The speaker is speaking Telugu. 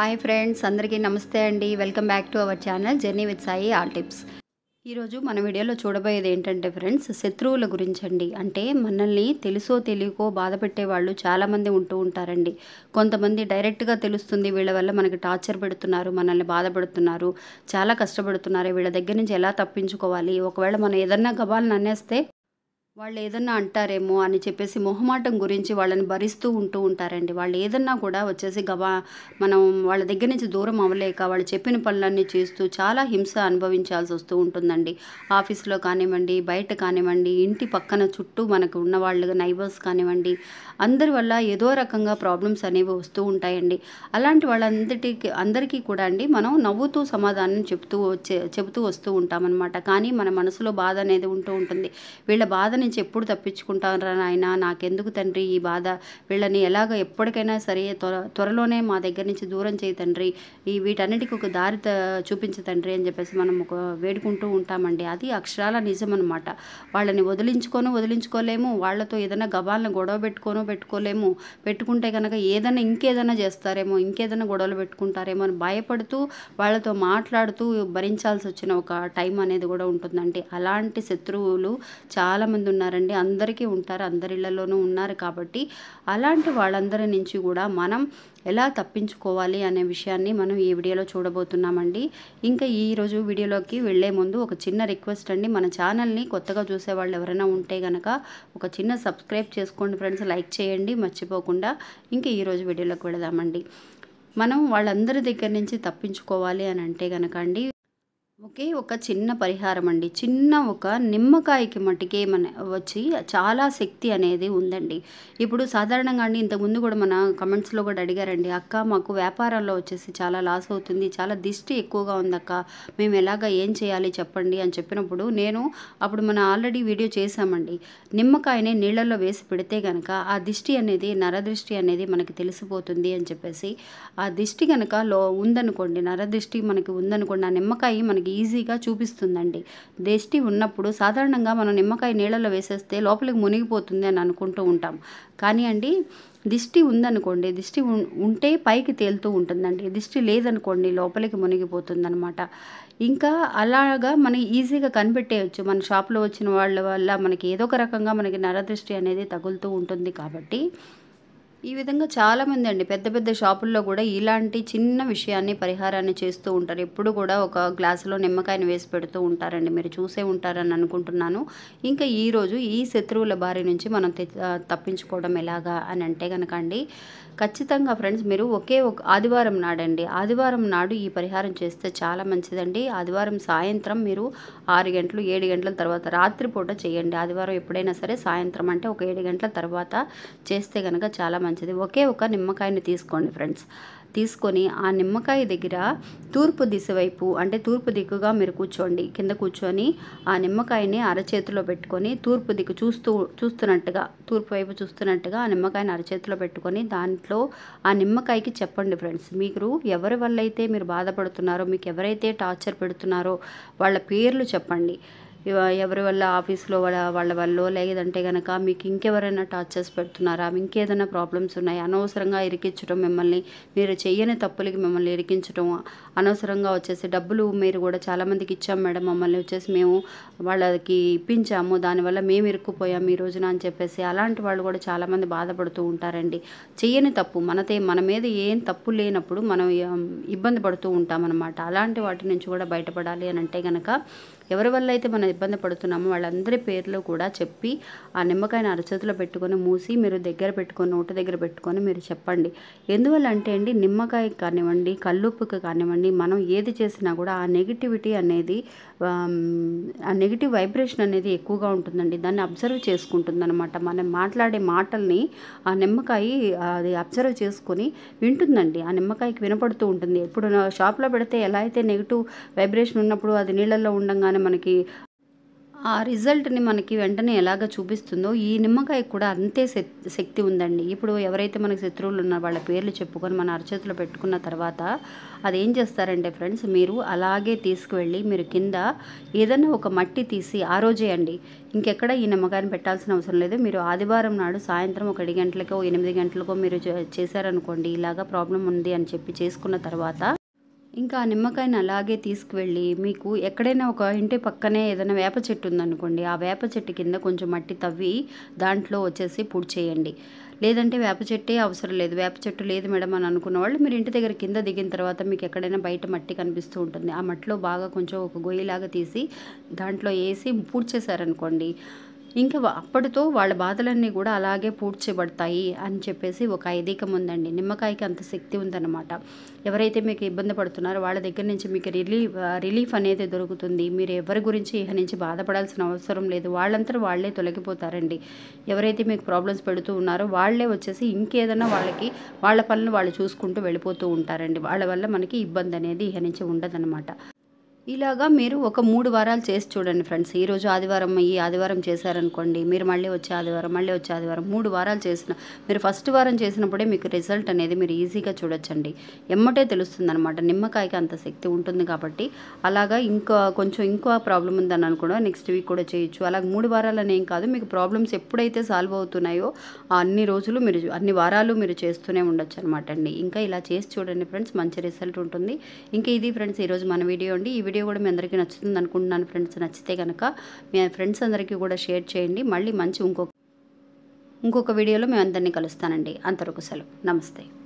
హాయ్ ఫ్రెండ్స్ అందరికీ నమస్తే అండి welcome back to our channel journey with Sai all tips ఈరోజు మన వీడియోలో చూడబోయేది ఏంటంటే ఫ్రెండ్స్ శత్రువుల గురించి అండి అంటే మనల్ని తెలుసో తెలియకో బాధ పెట్టే వాళ్ళు చాలామంది ఉంటూ ఉంటారండి కొంతమంది డైరెక్ట్గా తెలుస్తుంది వీళ్ళ వల్ల మనకి టార్చర్ పెడుతున్నారు మనల్ని బాధపడుతున్నారు చాలా కష్టపడుతున్నారు వీళ్ళ దగ్గర నుంచి ఎలా తప్పించుకోవాలి ఒకవేళ మనం ఏదన్నా గబాలను అనేస్తే వాళ్ళు ఏదన్నా అంటారేమో అని చెప్పేసి మొహమాటం గురించి వాళ్ళని భరిస్తూ ఉంటూ ఉంటారండి వాళ్ళు ఏదన్నా కూడా వచ్చేసి గవా మనం వాళ్ళ దగ్గర నుంచి దూరం అవ్వలేక వాళ్ళు చెప్పిన పనులన్నీ చేస్తూ చాలా హింస అనుభవించాల్సి వస్తూ ఉంటుందండి ఆఫీస్లో కానివ్వండి బయట కానివ్వండి ఇంటి పక్కన చుట్టూ మనకు ఉన్న వాళ్ళు నైబర్స్ కానివ్వండి అందరి వల్ల ఏదో రకంగా ప్రాబ్లమ్స్ అనేవి వస్తూ ఉంటాయండి అలాంటి వాళ్ళందరికీ అందరికీ కూడా అండి మనం నవ్వుతూ సమాధానం చెప్తూ వచ్చే చెబుతూ వస్తూ ఉంటామన్నమాట కానీ మన మనసులో బాధ అనేది ఉంటూ ఉంటుంది వీళ్ళ బాధని నుంచి ఎప్పుడు తప్పించుకుంటారా నాయన నాకెందుకు తండ్రి ఈ బాధ వీళ్ళని ఎలాగ ఎప్పటికైనా సరే త్వర త్వరలోనే మా దగ్గర నుంచి దూరం చేయి తండ్రి ఈ వీటన్నిటికి ఒక దారి చూపించు తండ్రి అని చెప్పేసి మనం ఒక వేడుకుంటూ ఉంటామండి అది అక్షరాల నిజం అనమాట వాళ్ళని వదిలించుకోను వదిలించుకోలేము వాళ్ళతో ఏదైనా గబాలను గొడవ పెట్టుకోనో పెట్టుకోలేము పెట్టుకుంటే కనుక ఏదైనా ఇంకేదైనా చేస్తారేమో ఇంకేదైనా గొడవలు పెట్టుకుంటారేమో అని భయపడుతూ వాళ్ళతో మాట్లాడుతూ భరించాల్సి వచ్చిన ఒక టైం అనేది కూడా ఉంటుందండి అలాంటి శత్రువులు చాలామంది ఉన్నారు ఉన్నారండి అందరికీ ఉంటారు అందరి ఇళ్లలోనూ ఉన్నారు కాబట్టి అలాంటి వాళ్ళందరి నుంచి కూడా మనం ఎలా తప్పించుకోవాలి అనే విషయాన్ని మనం ఈ వీడియోలో చూడబోతున్నామండి ఇంకా ఈరోజు వీడియోలోకి వెళ్లే ముందు ఒక చిన్న రిక్వెస్ట్ అండి మన ఛానల్ని కొత్తగా చూసే వాళ్ళు ఎవరైనా ఉంటే కనుక ఒక చిన్న సబ్స్క్రైబ్ చేసుకోండి ఫ్రెండ్స్ లైక్ చేయండి మర్చిపోకుండా ఇంకా ఈరోజు వీడియోలోకి వెళదామండి మనం వాళ్ళందరి దగ్గర నుంచి తప్పించుకోవాలి అని అంటే కనుక అండి ఒకే ఒక చిన్న పరిహారం అండి చిన్న ఒక నిమ్మకాయకి మటుకే మన వచ్చి చాలా శక్తి అనేది ఉందండి ఇప్పుడు సాధారణంగా అండి ఇంతకుముందు కూడా మన కమెంట్స్లో కూడా అడిగారండి అక్క మాకు వ్యాపారంలో వచ్చేసి చాలా లాస్ అవుతుంది చాలా దిష్టి ఎక్కువగా ఉందక్క మేము ఎలాగ ఏం చేయాలి చెప్పండి అని చెప్పినప్పుడు నేను అప్పుడు మనం ఆల్రెడీ వీడియో చేశామండి నిమ్మకాయని నీళ్ళల్లో వేసి పెడితే కనుక ఆ దిష్టి అనేది నరదృష్టి అనేది మనకి తెలిసిపోతుంది అని చెప్పేసి ఆ దిష్టి కనుక లో ఉందనుకోండి నరదృష్టి మనకి ఉందనుకోండి ఆ నిమ్మకాయ మనకి ఈజీగా చూపిస్తుందండి దిష్టి ఉన్నప్పుడు సాధారణంగా మనం నిమ్మకాయ నీళ్ళలో వేసేస్తే లోపలికి మునిగిపోతుంది అని అనుకుంటూ ఉంటాం కానీ అండి దిష్టి ఉందనుకోండి దిష్టి ఉంటే పైకి తేలుతూ ఉంటుందండి దిష్టి లేదనుకోండి లోపలికి మునిగిపోతుందనమాట ఇంకా అలాగా మనం ఈజీగా కనిపెట్టేయచ్చు మన షాప్లో వచ్చిన వాళ్ళ వల్ల మనకి ఏదో ఒక రకంగా మనకి నరదృష్టి అనేది తగులుతూ ఉంటుంది కాబట్టి ఈ విధంగా చాలామంది అండి పెద్ద పెద్ద షాపుల్లో కూడా ఇలాంటి చిన్న విషయాన్ని పరిహారాన్ని చేస్తూ ఉంటారు ఎప్పుడు కూడా ఒక గ్లాసులో నిమ్మకాయని వేసి పెడుతూ ఉంటారండి మీరు చూసే ఉంటారని అనుకుంటున్నాను ఇంకా ఈరోజు ఈ శత్రువుల బారి నుంచి మనం తప్పించుకోవడం ఎలాగా అని అంటే కనుక అండి ఖచ్చితంగా ఫ్రెండ్స్ మీరు ఒకే ఒక ఆదివారం నాడండి ఆదివారం నాడు ఈ పరిహారం చేస్తే చాలా మంచిదండి ఆదివారం సాయంత్రం మీరు ఆరు గంటలు ఏడు గంటల తర్వాత రాత్రిపూట చేయండి ఆదివారం ఎప్పుడైనా సరే సాయంత్రం అంటే ఒక ఏడు గంటల తర్వాత చేస్తే కనుక చాలా మంచిది ఒకే ఒక నిమ్మకాయని తీసుకోండి ఫ్రెండ్స్ తీసుకొని ఆ నిమ్మకాయ దగ్గర తూర్పు దిశ వైపు అంటే తూర్పు దిక్కుగా మీరు కూర్చోండి కింద కూర్చొని ఆ నిమ్మకాయని అరచేతిలో పెట్టుకొని తూర్పు దిక్కు చూస్తూ చూస్తున్నట్టుగా తూర్పు వైపు చూస్తున్నట్టుగా ఆ నిమ్మకాయని అరచేతిలో పెట్టుకొని దాంట్లో ఆ నిమ్మకాయకి చెప్పండి ఫ్రెండ్స్ మీరు ఎవరి వల్ల అయితే మీరు బాధపడుతున్నారో మీకు ఎవరైతే టార్చర్ పెడుతున్నారో వాళ్ళ పేర్లు చెప్పండి ఎవరి వల్ల ఆఫీస్లో వాళ్ళ వాళ్ళ వల్ల లేదంటే కనుక మీకు ఇంకెవరైనా టార్చర్స్ పెడుతున్నారా ఇంకేదైనా ప్రాబ్లమ్స్ ఉన్నాయి అనవసరంగా ఇరికించడం మిమ్మల్ని మీరు చేయని తప్పులకి మిమ్మల్ని ఇరికించడం అనవసరంగా వచ్చేసి డబ్బులు మీరు కూడా చాలామందికి ఇచ్చాం మేడం మమ్మల్ని వచ్చేసి మేము వాళ్ళకి ఇప్పించాము దానివల్ల మేము ఇరుక్కుపోయాం ఈ రోజున అని చెప్పేసి అలాంటి వాళ్ళు కూడా చాలామంది బాధపడుతూ ఉంటారండి చేయని తప్పు మనతే మన మీద ఏం తప్పు లేనప్పుడు మనం ఇబ్బంది పడుతూ ఉంటామన్నమాట అలాంటి వాటి నుంచి కూడా బయటపడాలి అని అంటే కనుక ఎవరి వల్ల అయితే మనం ఇబ్బంది పడుతున్నామో వాళ్ళందరి పేర్లు కూడా చెప్పి ఆ నిమ్మకాయని అరచేతిలో పెట్టుకొని మూసి మీరు దగ్గర పెట్టుకొని నోట దగ్గర పెట్టుకొని మీరు చెప్పండి ఎందువల్ల అంటే అండి నిమ్మకాయ కానివ్వండి కల్లుప్పుకి కానివ్వండి మనం ఏది చేసినా కూడా ఆ నెగిటివిటీ అనేది ఆ నెగిటివ్ వైబ్రేషన్ అనేది ఎక్కువగా ఉంటుందండి దాన్ని అబ్జర్వ్ అనమాట మనం మాట్లాడే మాటల్ని ఆ నిమ్మకాయ అది అబ్జర్వ్ చేసుకొని వింటుందండి ఆ నిమ్మకాయకి వినపడుతూ ఉంటుంది ఇప్పుడు షాప్లో పెడితే ఎలా అయితే నెగిటివ్ వైబ్రేషన్ ఉన్నప్పుడు అది నీళ్ళల్లో ఉండగానే మనకి ఆ రిజల్ట్ని మనకి వెంటనే ఎలాగ చూపిస్తుందో ఈ నిమ్మకాయ కూడా అంతే శక్తి ఉందండి ఇప్పుడు ఎవరైతే మనకి శత్రువులు ఉన్నారో వాళ్ళ పేర్లు చెప్పుకొని మన అరచేతిలో పెట్టుకున్న తర్వాత అది ఏం చేస్తారంటే ఫ్రెండ్స్ మీరు అలాగే తీసుకువెళ్ళి మీరు కింద ఏదైనా ఒక మట్టి తీసి ఆ రోజే అండి ఇంకెక్కడ ఈ నిమ్మకాయని పెట్టాల్సిన అవసరం లేదు మీరు ఆదివారం నాడు సాయంత్రం ఒకటి గంటలకో ఎనిమిది గంటలకో మీరు చేశారనుకోండి ఇలాగా ప్రాబ్లం ఉంది అని చెప్పి చేసుకున్న తర్వాత ఇంకా ఆ నిమ్మకాయని అలాగే తీసుకువెళ్ళి మీకు ఎక్కడైనా ఒక ఇంటి పక్కనే ఏదైనా వేప చెట్టు ఉందనుకోండి ఆ వేప చెట్టు కింద కొంచెం మట్టి తవ్వి దాంట్లో వచ్చేసి పూడి చేయండి లేదంటే వేప చెట్టే అవసరం లేదు వేప చెట్టు లేదు మేడం అని అనుకున్న వాళ్ళు మీరు ఇంటి దగ్గర కింద దిగిన తర్వాత మీకు ఎక్కడైనా బయట మట్టి కనిపిస్తూ ఉంటుంది ఆ మట్టిలో బాగా కొంచెం ఒక గొయ్యిలాగా తీసి దాంట్లో వేసి పూడ్చేశారనుకోండి ఇంకా అప్పటితో వాళ్ళ బాధలన్నీ కూడా అలాగే పూడ్చబడతాయి అని చెప్పేసి ఒక ఐదీకం ఉందండి నిమ్మకాయకి అంత శక్తి ఉందన్నమాట ఎవరైతే మీకు ఇబ్బంది పడుతున్నారో వాళ్ళ దగ్గర నుంచి మీకు రిలీఫ్ రిలీఫ్ అనేది దొరుకుతుంది మీరు ఎవరి గురించి ఇహ నుంచి బాధపడాల్సిన అవసరం లేదు వాళ్ళంతా వాళ్ళే తొలగిపోతారండి ఎవరైతే మీకు ప్రాబ్లమ్స్ పెడుతూ ఉన్నారో వాళ్ళే వచ్చేసి ఇంకేదైనా వాళ్ళకి వాళ్ళ పనులు వాళ్ళు చూసుకుంటూ వెళ్ళిపోతూ ఉంటారండి వాళ్ళ వల్ల మనకి ఇబ్బంది అనేది ఇహ నుంచి ఉండదన్నమాట ఇలాగా మీరు ఒక మూడు వారాలు చేసి చూడండి ఫ్రెండ్స్ ఈరోజు ఆదివారం ఈ ఆదివారం చేశారనుకోండి మీరు మళ్ళీ వచ్చే ఆదివారం మళ్ళీ వచ్చే ఆదివారం మూడు వారాలు చేసిన మీరు ఫస్ట్ వారం చేసినప్పుడే మీకు రిజల్ట్ అనేది మీరు ఈజీగా చూడొచ్చండి ఎమ్మటే తెలుస్తుంది అనమాట నిమ్మకాయకి అంత శక్తి ఉంటుంది కాబట్టి అలాగా ఇంకా కొంచెం ఇంకో ప్రాబ్లం ఉందని అనుకున్నా నెక్స్ట్ వీక్ కూడా చేయొచ్చు అలాగే మూడు వారాలు అనేం కాదు మీకు ప్రాబ్లమ్స్ ఎప్పుడైతే సాల్వ్ అవుతున్నాయో అన్ని రోజులు మీరు అన్ని వారాలు మీరు చేస్తూనే ఉండొచ్చు అనమాట అండి ఇంకా ఇలా చేసి చూడండి ఫ్రెండ్స్ మంచి రిజల్ట్ ఉంటుంది ఇంకా ఇది ఫ్రెండ్స్ ఈరోజు మన వీడియో అండి ఈ వీడియో వీడియో కూడా మీ అందరికీ నచ్చుతుంది అనుకుంటున్నాను ఫ్రెండ్స్ నచ్చితే కనుక మీ ఫ్రెండ్స్ అందరికీ కూడా షేర్ చేయండి మళ్ళీ మంచి ఇంకొక ఇంకొక వీడియోలో మేము అందరినీ కలుస్తానండి అంతవరకు సెలవు నమస్తే